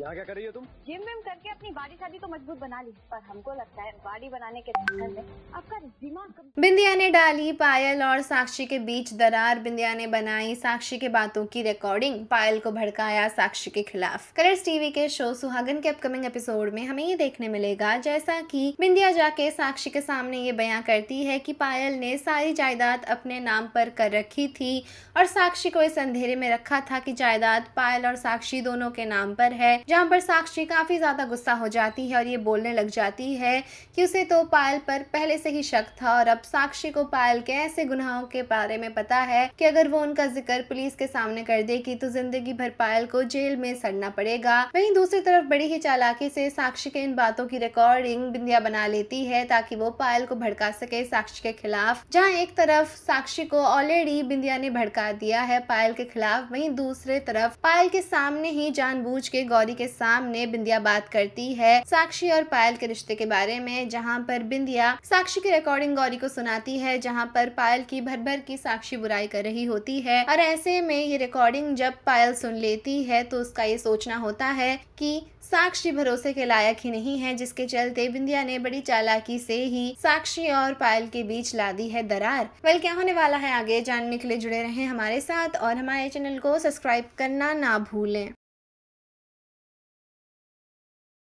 यहाँ क्या कर रही हो तुम जिम विम करके अपनी बाड़ी शादी को मजबूत बना ली पर हमको लगता है बाड़ी बनाने के चक्कर में आपका दिमाग बिंदिया ने डाली पायल और साक्षी के बीच दरार बिंदिया ने बनाई साक्षी के बातों की रिकॉर्डिंग पायल को भड़काया साक्षी के खिलाफ कलर्स टीवी के शो सुहागन के अपकमिंग एपिसोड में हमें ये देखने मिलेगा जैसा की बिंदिया जाके साक्षी के सामने ये बयां करती है की पायल ने सारी जायदाद अपने नाम पर कर रखी थी और साक्षी को इस अंधेरे में रखा था की जायदाद पायल और साक्षी दोनों के नाम पर है जहाँ पर साक्षी काफ़ी ज़्यादा गुस्सा हो जाती है और ये बोलने लग जाती है कि उसे तो पायल पर पहले से ही शक था और अब साक्षी को पायल के ऐसे गुनाहों के बारे में पता है कि अगर वो उनका जिक्र पुलिस के सामने कर देगी तो जिंदगी भर पायल को जेल में सड़ना पड़ेगा वहीं दूसरी तरफ बड़ी ही चालाकी से साक्षी के इन बातों की रिकॉर्डिंग बिंदिया बना लेती है ताकि वो पायल को भड़का सके साक्षी के खिलाफ जहाँ एक तरफ साक्षी को ऑलरेडी बिंदिया ने भड़का दिया है पायल के खिलाफ वहीं दूसरे तरफ पायल के सामने ही जानबूझ के गौरी गौरी के सामने बिंदिया बात करती है साक्षी और पायल के रिश्ते के बारे में जहाँ पर बिंदिया साक्षी की रिकॉर्डिंग गौरी को सुनाती है जहाँ पर पायल की भर भर की साक्षी बुराई कर रही होती है और ऐसे में ये रिकॉर्डिंग जब पायल सुन लेती है तो उसका ये सोचना होता है कि साक्षी भरोसे के लायक ही नहीं है जिसके चलते बिंदिया ने बड़ी चालाकी से ही साक्षी और पायल के बीच ला दी है दरार वेल क्या होने वाला है आगे जानने के लिए जुड़े रहें हमारे साथ और हमारे चैनल को सब्सक्राइब करना ना भूलें